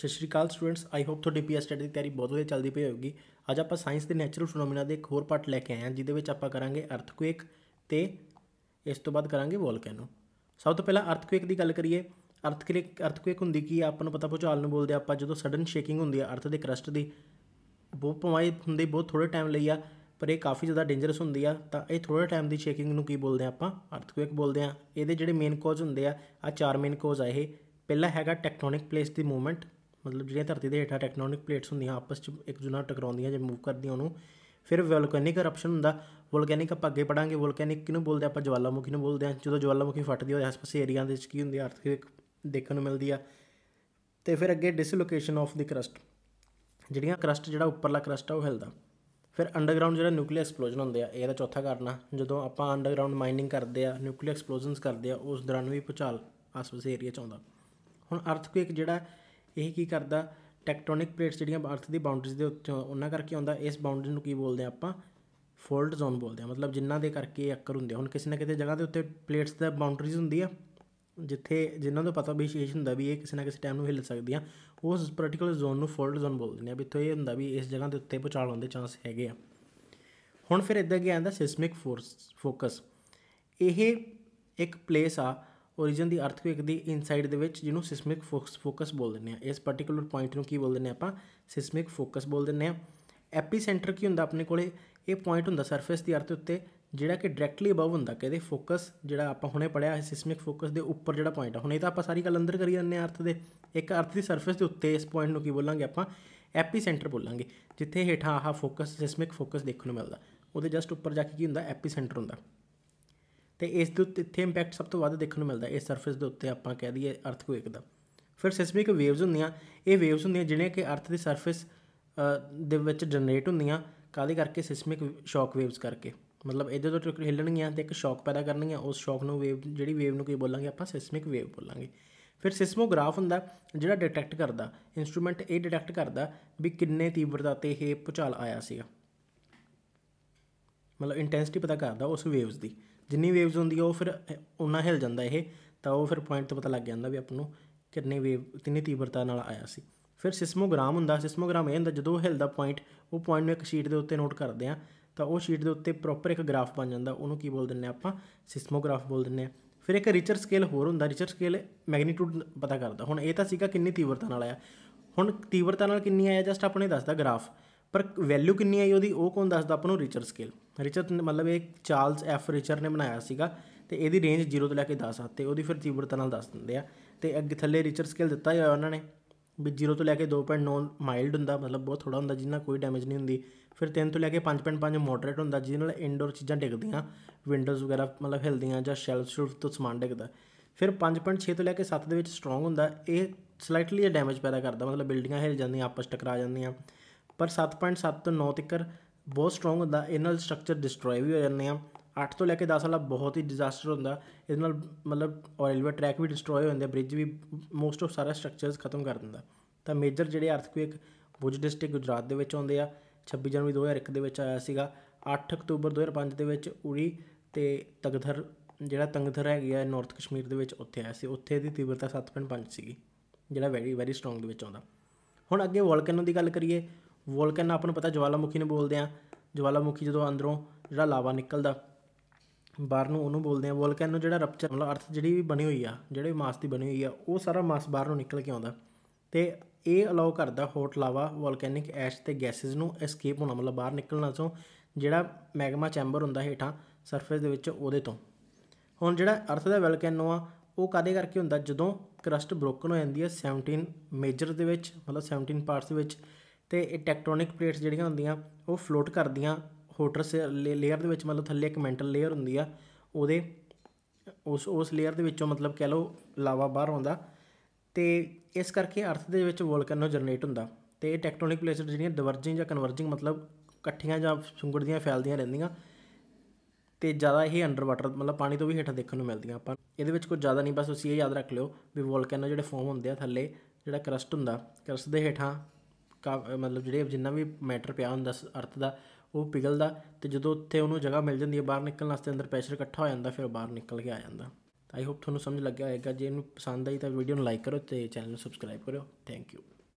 ਸਤਿ ਸ਼੍ਰੀ ਅਕਾਲ ਸਟੂਡੈਂਟਸ ਆਈ ਹੋਪ ਤੁਹਾਡੀ ਪੀਐਸ ਸਟੱਡੀ ਦੀ ਤਿਆਰੀ ਬਹੁਤ ਵਧੀਆ ਚੱਲਦੀ ਪਈ ਹੋਵੇਗੀ ਅੱਜ ਆਪਾਂ ਸਾਇੰਸ ਦੇ ਨੇਚਰਲ ਫੀਨੋਮੀਨਾ ਦੇ ਇੱਕ ਹੋਰ ਪਾਰਟ ਲੈ ਕੇ ਆਏ ਹਾਂ ਜਿਹਦੇ ਵਿੱਚ ਆਪਾਂ ਕਰਾਂਗੇ ਅਰਥਕੁਏਕ ਤੇ ਇਸ ਤੋਂ ਬਾਅਦ ਕਰਾਂਗੇ ਵੋਲਕੈਨੋ ਸਭ ਤੋਂ ਪਹਿਲਾਂ ਅਰਥਕੁਏਕ ਦੀ ਗੱਲ ਕਰੀਏ ਅਰਥਕੁਏਕ ਅਰਥਕੁਏਕ ਹੁੰਦੀ ਕੀ ਆਪਾਂ ਨੂੰ ਪਤਾ ਭੁਚਾਲ ਨੂੰ ਬੋਲਦੇ ਆਪਾਂ ਜਦੋਂ ਸਡਨ ਸ਼ੇਕਿੰਗ ਹੁੰਦੀ ਆ ਅਰਥ ਦੇ ਕਰਸਟ ਦੀ ਬਹੁਤ ਪਵਾਈ ਹੁੰਦੀ ਬਹੁਤ ਥੋੜੇ ਟਾਈਮ ਲਈ ਆ ਪਰ ਇਹ ਕਾਫੀ ਜ਼ਿਆਦਾ ਡੇਂਜਰਸ ਹੁੰਦੀ ਆ ਤਾਂ ਇਹ ਥੋੜੇ ਟਾਈਮ ਦੀ ਸ਼ੇਕਿੰਗ ਨੂੰ ਕੀ ਬੋਲਦੇ ਆ ਆਪਾਂ ਅਰਥਕੁਏਕ ਬੋਲਦੇ ਆ ਇਹਦੇ ਜਿਹੜੇ ਮੇਨ ਕਾਜ਼ ਹੁੰਦੇ ਆ ਆ ਚਾਰ ਮੇਨ ਕਾਜ਼ ਆ ਇਹ ਪਹਿਲਾ ਹੈਗਾ ਟੈਕਟੋਨਿਕ ਪਲੇਸ ਦੀ ਮੂਵਮੈਂਟ ਮਤਲਬ ਜਿਹੜੀਆਂ ਧਰਤੀ ਦੇ ਹੇਠਾਂ ਟੈਕਟੋਨਿਕ ਪਲੇਟਸ ਹੁੰਦੀਆਂ ਆਪਸ 'ਚ ਇੱਕ ਦੂਜੇ ਨਾਲ ਟਕਰਾਉਂਦੀਆਂ ਜਾਂ ਮੂਵ ਕਰਦੀਆਂ ਉਹਨੂੰ ਫਿਰ ਵੋਲਕੈਨਿਕ ਅਰਪਸ਼ਨ ਹੁੰਦਾ ਵੋਲਕੈਨਿਕ ਆਪਾਂ ਅੱਗੇ ਪੜਾਂਗੇ ਵੋਲਕੈਨਿਕ ਕਿਹਨੂੰ ਬੋਲਦੇ ਆਪਾਂ ਜਵਾਲਾਮੁਖੀ ਨੂੰ ਬੋਲਦੇ ਆ ਜਦੋਂ ਜਵਾਲਾਮੁਖੀ ਫਟਦੀ ਹੋਏ ਆਸ ਪਾਸ ਏਰੀਆ ਦੇ ਵਿੱਚ ਕੀ ਹੁੰਦੀ ਆ ਅਰਥਕਵੇਕ ਦੇਖਣ ਨੂੰ ਮਿਲਦੀ ਆ ਤੇ ਫਿਰ ਅੱਗੇ ਡਿਸਲੋਕੇਸ਼ਨ ਆਫ ਦੀ ਕਰਸਟ ਜਿਹੜੀਆਂ ਕਰਸਟ ਜਿਹੜਾ ਉੱਪਰਲਾ ਕਰਸਟ ਆ ਉਹ ਹਿਲਦਾ ਫਿਰ ਅੰਡਰਗਰਾਉਂਡ ਜਿਹੜਾ ਨਿਊਕਲੀਅਰ ਐਕਸਪਲੋਜਨ ਹੁੰਦੇ ਆ ਇਹ ਦਾ ਚੌਥਾ ਕਾਰਨ ਆ ਜਦੋਂ ਆਪਾਂ ਅੰਡਰਗਰਾਉਂਡ ਮਾਈਨਿੰਗ ਕਰਦੇ ਆ ਨਿਊਕਲੀਅਰ ਐਕਸਪਲੋਜਨਸ ਕਰਦੇ ਆ ਉਸ ਦੌਰਾਨ ਵੀ ਭੁਚਾਲ ਆਸ ਪਾਸ ਏਰੀਆ ਚ ਆਉਂਦਾ ਹੁਣ ਅਰਥਕਵੇਕ ਜਿਹੜਾ ਇਹ ਕੀ ਕਰਦਾ ਟੈਕਟੋਨਿਕ ਪਲੇਟਸ ਜਿਹੜੀਆਂ ਅਰਥ ਦੀ ਬਾਉਂਡਰੀਜ਼ ਦੇ ਉੱਤੇ ਉਹਨਾਂ ਕਰਕੇ ਆਉਂਦਾ ਇਸ ਬਾਉਂਡਰੀ ਨੂੰ ਕੀ ਬੋਲਦੇ ਆ ਆਪਾਂ ਫੋਲਡ ਜ਼ੋਨ ਬੋਲਦੇ ਆ ਮਤਲਬ ਜਿਨ੍ਹਾਂ ਦੇ ਕਰਕੇ ਅੱਕਰ ਹੁੰਦੇ ਹੁਣ ਕਿਸੇ ਨਾ ਕਿਸੇ ਜਗ੍ਹਾ ਦੇ ਉੱਤੇ ਪਲੇਟਸ ਦਾ ਬਾਉਂਡਰੀਜ਼ ਹੁੰਦੀ ਆ ਜਿੱਥੇ ਜਿਨ੍ਹਾਂ ਨੂੰ ਪਤਾ ਵੀ ਵਿਸ਼ੇਸ਼ ਹੁੰਦਾ ਵੀ ਇਹ ਕਿਸੇ ਨਾ ਕਿਸੇ ਟਾਈਮ ਨੂੰ ਹਿੱਲ ਸਕਦੀ ਆ ਉਸ ਪਾਰਟੀਕੂਲਰ ਜ਼ੋਨ ਨੂੰ ਫੋਲਡ ਜ਼ੋਨ ਬੋਲਦੇ ਨੇ ਆ ਵੀ ਇਹ ਹੁੰਦਾ ਵੀ ਇਸ ਜਗ੍ਹਾ ਦੇ ਉੱਤੇ ਪਹੁੰਚਾ ਹੁੰਦੇ ਦੇ ਚਾਂਸ ਹੈਗੇ ਆ ਹੁਣ ਫਿਰ ਇਦਾਂ ਕੀ ਆਂਦਾ ਸਿਸਮਿਕ ਫੋਰਸ ਫੋਕਸ ਇਹ ਇੱਕ ਪਲੇਸ ਆ origin ਦੀ ਅਰਥਕੁਇਕ ਦੀ ਇਨਸਾਈਡ ਦੇ ਵਿੱਚ ਜਿਹਨੂੰ ਸਿਸਮਿਕ ਫੋਕਸ ਬੋਲ ਦਿੰਦੇ ਆ ਇਸ ਪਾਰਟਿਕੂਲਰ ਪੁਆਇੰਟ ਨੂੰ ਕੀ ਬੋਲ ਦਿੰਦੇ ਆ ਆਪਾਂ ਸਿਸਮਿਕ ਫੋਕਸ ਬੋਲ ਦਿੰਦੇ ਆ ਐਪੀਸੈਂਟਰ ਕੀ ਹੁੰਦਾ ਆਪਣੇ ਕੋਲੇ ਇਹ ਪੁਆਇੰਟ ਹੁੰਦਾ ਸਰਫੇਸ ਦੀ ਅਰਥ ਉੱਤੇ ਜਿਹੜਾ ਕਿ ਡਾਇਰੈਕਟਲੀ ਅਬਵ ਹੁੰਦਾ ਇਹਦੇ ਫੋਕਸ ਜਿਹੜਾ ਆਪਾਂ ਹੁਣੇ ਪੜਿਆ ਹੈ ਸਿਸਮਿਕ ਫੋਕਸ ਦੇ ਉੱਪਰ ਜਿਹੜਾ ਪੁਆਇੰਟ ਆ ਹੁਣੇ ਤਾਂ ਆਪਾਂ ਸਾਰੀ ਗੱਲ ਅੰਦਰ ਕਰੀ ਜਾਂਦੇ ਆ ਅਰਥ ਦੇ ਇੱਕ ਅਰਥ ਦੀ ਸਰਫੇਸ ਦੇ ਉੱਤੇ ਇਸ ਪੁਆਇੰਟ ਨੂੰ ਕੀ ਬੋਲਾਂਗੇ ਆਪਾਂ ਐਪੀਸੈਂਟਰ ਬੋਲਾਂਗੇ ਜਿੱਥੇ ਹੇਠਾਂ ਆਹ ਫੋਕਸ ਸਿਸਮਿਕ ਫੋਕਸ ਦੇਖਣ ਨੂੰ ਮਿਲਦਾ ਉਹਦੇ ਜਸਟ ਉੱਪਰ ਜਾ ਕੇ ਕੀ ਹੁੰਦਾ ਐਪੀਸੈਂਟਰ ਹੁੰਦਾ ਤੇ ਇਸ ਦੇ ਉੱਤੇ ਇੱਥੇ ਇੰਪੈਕਟ ਸਭ ਤੋਂ ਵੱਧ ਦੇਖਣ ਨੂੰ ਮਿਲਦਾ ਇਸ ਸਰਫੇਸ ਦੇ ਉੱਤੇ ਆਪਾਂ ਕਹਿ ਦਈਏ ਅਰਥਕੁਏਕ ਦਾ ਫਿਰ ਸਿਸਮਿਕ ਵੇਵਸ ਹੁੰਦੀਆਂ ਇਹ ਵੇਵਸ ਹੁੰਦੀਆਂ ਜਿਹੜੀਆਂ ਕਿ ਅਰਥ ਦੀ ਸਰਫੇਸ ਦੇ ਵਿੱਚ ਜਨਰੇਟ ਹੁੰਦੀਆਂ ਕਾਦੇ ਕਰਕੇ ਸਿਸਮਿਕ ਸ਼ੌਕ ਵੇਵਸ ਕਰਕੇ ਮਤਲਬ ਇਹਦੇ ਤੋਂ ਹਿੱਲਣਗੀਆਂ ਤੇ ਇੱਕ ਸ਼ੌਕ ਪੈਦਾ ਕਰਨਗੀਆਂ ਉਸ ਸ਼ੌਕ ਨੂੰ ਵੇਵ ਜਿਹੜੀ ਵੇਵ ਨੂੰ ਕੋਈ ਬੋਲਾਂਗੇ ਆਪਾਂ ਸਿਸਮਿਕ ਵੇਵ ਬੋਲਾਂਗੇ ਫਿਰ ਸਿਸਮੋਗ੍ਰਾਫ ਹੁੰਦਾ ਜਿਹੜਾ ਡਿਟੈਕਟ ਕਰਦਾ ਇਨਸਟਰੂਮੈਂਟ ਇਹ ਡਿਟੈਕਟ ਕਰਦਾ ਵੀ ਕਿੰਨੇ ਤੀਬਰਤਾ ਤੇ ਇਹ ਭੁਚਾਲ ਆਇਆ ਸੀਗਾ ਮਤਲਬ ਇੰਟੈਂਸਿਟੀ ਪਤਾ ਕਰਦਾ ਉਸ ਵੇਵਸ ਦੀ ਜਿੰਨੀ ਵੇਵਸ ਹੁੰਦੀ ਆ ਉਹ ਫਿਰ ਉਨਾ ਹਿਲ ਜਾਂਦਾ ਇਹ ਤਾਂ ਉਹ ਫਿਰ ਪੁਆਇੰਟ ਤੋਂ ਪਤਾ ਲੱਗ ਜਾਂਦਾ ਵੀ ਆਪ ਨੂੰ ਕਿੰਨੇ ਵੇਵ ਕਿੰਨੀ ਤੀਬਰਤਾ ਨਾਲ ਆਇਆ ਸੀ ਫਿਰ ਸਿਸਮੋਗ੍ਰਾਮ ਹੁੰਦਾ ਸਿਸਮੋਗ੍ਰਾਮ ਇਹ ਹੁੰਦਾ ਜਦੋਂ ਹਿਲਦਾ ਪੁਆਇੰਟ ਉਹ ਪੁਆਇੰਟ ਨੂੰ ਇੱਕ ਸ਼ੀਟ ਦੇ ਉੱਤੇ ਨੋਟ ਕਰਦੇ ਆ ਤਾਂ ਉਹ ਸ਼ੀਟ ਦੇ ਉੱਤੇ ਪ੍ਰੋਪਰ ਇੱਕ ਗ੍ਰਾਫ ਬਣ ਜਾਂਦਾ ਉਹਨੂੰ ਕੀ ਬੋਲ ਦਿੰਨੇ ਆਪਾਂ ਸਿਸਮੋਗ੍ਰਾਫ ਬੋਲ ਦਿੰਨੇ ਆ ਫਿਰ ਇੱਕ ਰਿਚਰ ਸਕੇਲ ਹੋਰ ਹੁੰਦਾ ਰਿਚਰ ਸਕੇਲ ਮੈਗਨੀਟਿਊਡ ਪਤਾ ਕਰਦਾ ਹੁਣ ਇਹ ਤਾਂ ਸੀਗਾ ਕਿੰਨੀ ਤੀਬਰਤਾ ਨਾਲ ਆਇਆ ਹੁਣ ਤੀਬਰਤਾ ਨਾਲ ਕਿੰਨੀ ਆਇਆ ਜਸਟ ਆਪਣੇ ਦੱਸਦਾ ਗ੍ਰਾਫ ਪਰ ਵੈਲਿਊ ਕਿੰਨੀ ਆਈ ਉਹਦੀ ਉਹ ਕੌਣ ਦੱਸਦਾ ਆਪਾਂ ਨੂੰ ਰਿਚਰ ਸਕੇਲ ਰਿਚਰ ਮਤਲਬ ਇਹ ਚਾਰਲਸ ਐਫ ਰਿਚਰ ਨੇ ਬਣਾਇਆ ਸੀਗਾ ਤੇ ਇਹਦੀ ਰੇਂਜ 0 ਤੋਂ ਲੈ ਕੇ 10 ਆ ਤੇ ਉਹਦੀ ਫਿਰ ਤੀਬਰਤਾ ਨਾਲ ਦੱਸ ਦਿੰਦੇ ਆ ਤੇ ਅੱਗੇ ਥੱਲੇ ਰਿਚਰ ਸਕੇਲ ਦਿੱਤਾ ਹੋਇਆ ਉਹਨਾਂ ਨੇ ਵੀ 0 ਤੋਂ ਲੈ ਕੇ 2.9 ਮਾਈਲਡ ਹੁੰਦਾ ਮਤਲਬ ਬਹੁਤ ਥੋੜਾ ਹੁੰਦਾ ਜਿੰਨਾ ਕੋਈ ਡੈਮੇਜ ਨਹੀਂ ਹੁੰਦੀ ਫਿਰ 3 ਤੋਂ ਲੈ ਕੇ 5.5 ਮੋਡਰੇਟ ਹੁੰਦਾ ਜਿਹਦੇ ਨਾਲ ਇਨਡੋਰ ਚੀਜ਼ਾਂ ਡਿੱਗਦੀਆਂ ਵਿੰਡੋਜ਼ ਵਗੈਰਾ ਮਤਲਬ ਹਿਲਦੀਆਂ ਜਾਂ ਸ਼ੈਲਫ ਸ਼ੁਲਫ ਤੋਂ ਸਮਾਨ ਡਿੱਗਦਾ ਫਿਰ 5.6 ਤੋਂ ਲੈ ਕੇ 7 ਦੇ ਵਿੱਚ ਸਟਰੋਂਗ ਹੁੰਦਾ ਇਹ ਸਲਾਈਟਲੀ ਡੈਮੇਜ ਪੈਦਾ ਕਰਦਾ ਮਤਲਬ ਬਿਲਡਿੰਗਾਂ ਹਿਲ ਜਾਂਦੀਆਂ ਆਪਸ ਟਕਰਾ ਜਾਂਦੀਆਂ ਪਰ 7.7 ਤੋਂ 9 ਤੱਕ ਬਹੁਤ ਸਟਰੋਂਗ ਹੁੰਦਾ ਇਹਨਾਂ ਨਾਲ ਸਟਰਕਚਰ ਡਿਸਟਰੋਏ ਵੀ ਹੋ ਜਾਂਦੇ ਆ 8 ਤੋਂ ਲੈ ਕੇ 10 ਵਾਲਾ ਬਹੁਤ ਹੀ ਡਿਜ਼ਾਸਟਰ ਹੁੰਦਾ ਇਹਦੇ ਨਾਲ ਮਤਲਬ ਰੇਲਵੇ ਟਰੈਕ ਵੀ ਡਿਸਟਰੋਏ ਹੋ ਜਾਂਦੇ ਬ੍ਰਿਜ ਵੀ ਮੋਸਟ ਆਫ ਸਾਰਾ ਸਟਰਕਚਰਸ ਖਤਮ ਕਰ ਦਿੰਦਾ ਤਾਂ ਮੇਜਰ ਜਿਹੜੇ ਅਰਥਕੁਇਕ ਬੁਜ ਡਿਸਟ੍ਰਿਕਟ ਗੁਜਰਾਤ ਦੇ ਵਿੱਚ ਆਉਂਦੇ ਆ 26 ਜਨਵਰੀ 2001 ਦੇ ਵਿੱਚ ਆਇਆ ਸੀਗਾ 8 ਅਕਤੂਬਰ 2005 ਦੇ ਵਿੱਚ ਉੜੀ ਤੇ ਤਗਧਰ ਜਿਹੜਾ ਤੰਗਧਰ ਹੈਗੀ ਆ ਨਾਰਥ ਕਸ਼ਮੀਰ ਦੇ ਵਿੱਚ ਉੱਥੇ ਆਇਆ ਸੀ ਉੱਥੇ ਦੀ ਤੀਬਰਤਾ 7.5 ਸੀਗੀ ਜਿਹੜਾ ਵੈਰੀ ਵੈਰੀ ਸਟਰੋਂਗ ਦੇ ਵਿੱਚ ਆਉਂਦਾ ਹੁਣ ਅੱਗੇ ਵੋਲਕਨੋ ਦੀ ਗੱਲ ਕਰੀਏ ਵੋਲਕਨ ਆਪਾਂ ਨੂੰ ਪਤਾ ਜਵਾਲਾਮੁਖੀ ਨੂੰ ਬੋਲਦੇ ਆ ਜਵਾਲਾਮੁਖੀ ਜਦੋਂ ਅੰਦਰੋਂ ਜਿਹੜਾ ਲਾਵਾ ਨਿਕਲਦਾ ਬਾਹਰ ਨੂੰ ਉਹਨੂੰ ਬੋਲਦੇ ਆ ਵੋਲਕਨ ਨੂੰ ਜਿਹੜਾ ਰਪਚਰ ਮਤਲਬ ਅਰਥ ਜਿਹੜੀ ਵੀ ਬਣੀ ਹੋਈ ਆ ਜਿਹੜੇ ਮਾਸ ਦੀ ਬਣੀ ਹੋਈ ਆ ਉਹ ਸਾਰਾ ਮਾਸ ਬਾਹਰ ਨੂੰ ਨਿਕਲ ਕੇ ਆਉਂਦਾ ਤੇ ਇਹ ਅਲਾਉ ਕਰਦਾ ਹੋਟ ਲਾਵਾ ਵੋਲਕੈਨਿਕ ਐਸ਼ ਤੇ ਗੈਸਸ ਨੂੰ ਐਸਕੇਪ ਹੋਣਾ ਮਤਲਬ ਬਾਹਰ ਨਿਕਲਣਾ ਤੋਂ ਜਿਹੜਾ ਮੈਗਮਾ ਚੈਂਬਰ ਹੁੰਦਾ ਹੇਠਾਂ ਸਰਫੇਸ ਦੇ ਵਿੱਚ ਉਹਦੇ ਤੋਂ ਹੁਣ ਜਿਹੜਾ ਅਰਥ ਦਾ ਵੋਲਕੈਨੋ ਆ ਉਹ ਕਾਦੇ ਕਰਕੇ ਹੁੰਦਾ ਜਦੋਂ ਕਰਸਟ ਬ੍ਰੋਕਨ ਹੋ ਜਾਂਦੀ ਹੈ 17 ਮੇਜਰ ਦੇ ਵਿੱਚ ਮਤਲਬ 17 ਪਾਰਟਸ ਦੇ ਵਿੱਚ ਤੇ ਇਹ ਟੈਕਟੋਨਿਕ ਪਲੇਟਸ ਜਿਹੜੀਆਂ ਹੁੰਦੀਆਂ ਉਹ ਫਲੋਟ ਕਰਦੀਆਂ ਹੋਟਰ ਲੇਅਰ ਦੇ ਵਿੱਚ ਮਤਲਬ ਥੱਲੇ ਇੱਕ ਮੈਂਟਲ ਲੇਅਰ ਹੁੰਦੀ ਆ ਉਹਦੇ ਉਸ ਉਸ ਲੇਅਰ ਦੇ ਵਿੱਚੋਂ ਮਤਲਬ ਕਹਿ ਲਓ ਲਾਵਾ ਬਾਹਰ ਆਉਂਦਾ ਤੇ ਇਸ ਕਰਕੇ ਅਰਥ ਦੇ ਵਿੱਚ ਵੋਲਕਨੋ ਜਨਰੇਟ ਹੁੰਦਾ ਤੇ ਇਹ ਟੈਕਟੋਨਿਕ ਪਲੇਟਸ ਜਿਹੜੀਆਂ ਡਿਵਰਜਿੰਗ ਜਾਂ ਕਨਵਰਜਿੰਗ ਮਤਲਬ ਇਕੱਠੀਆਂ ਜਾਂ ਸੁੰਗੜਦੀਆਂ ਫੈਲਦੀਆਂ ਰਹਿੰਦੀਆਂ ਤੇ ਜ਼ਿਆਦਾ ਇਹ ਅੰਡਰ ਵਾਟਰ ਮਤਲਬ ਪਾਣੀ ਤੋਂ ਵੀ ਹੇਠਾਂ ਦੇਖਣ ਨੂੰ ਮਿਲਦੀਆਂ ਆਪਾਂ ਇਹਦੇ ਵਿੱਚ ਕੁਝ ਜ਼ਿਆਦਾ ਨਹੀਂ ਬਸ ਤੁਸੀਂ ਇਹ ਯਾਦ ਰੱਖ ਲਿਓ ਵੀ ਵੋਲਕੈਨੋ ਜਿਹੜੇ ਫਾਰਮ ਹੁੰਦੇ ਆ ਥੱਲੇ ਜਿਹੜਾ ਕਰਸਟ ਹੁੰਦਾ ਕਰਸਟ ਦੇ ਹੇਠਾਂ ਮਤਲਬ ਜਿਹੜੇ ਜਿੰਨਾ ਵੀ ਮੈਟਰ ਪਿਆ ਹੁੰਦਾ ਅਰਥ ਦਾ ਉਹ ਪਿਗਲਦਾ ਤੇ ਜਦੋਂ ਉੱਥੇ ਉਹਨੂੰ ਜਗ੍ਹਾ ਮਿਲ ਜਾਂਦੀ ਹੈ ਬਾਹਰ ਨਿਕਲਣ ਵਾਸਤੇ ਅੰਦਰ ਪ੍ਰੈਸ਼ਰ ਇਕੱਠਾ ਹੋ ਜਾਂਦਾ ਫਿਰ ਬਾਹਰ ਨਿਕਲ ਕੇ ਆ ਜਾਂਦਾ ਆਈ ਹੋਪ ਤੁਹਾਨੂੰ ਸਮਝ ਲੱਗਿਆ ਹੋਵੇਗਾ ਜੇ ਇਹਨੂੰ ਪਸੰਦ ਆਈ ਤਾਂ ਵੀਡੀਓ ਨੂੰ ਲਾਈਕ ਕਰੋ ਤੇ ਚੈਨਲ ਨੂੰ ਸਬਸਕ੍ਰਾਈਬ ਕਰੋ ਥੈਂਕ ਯੂ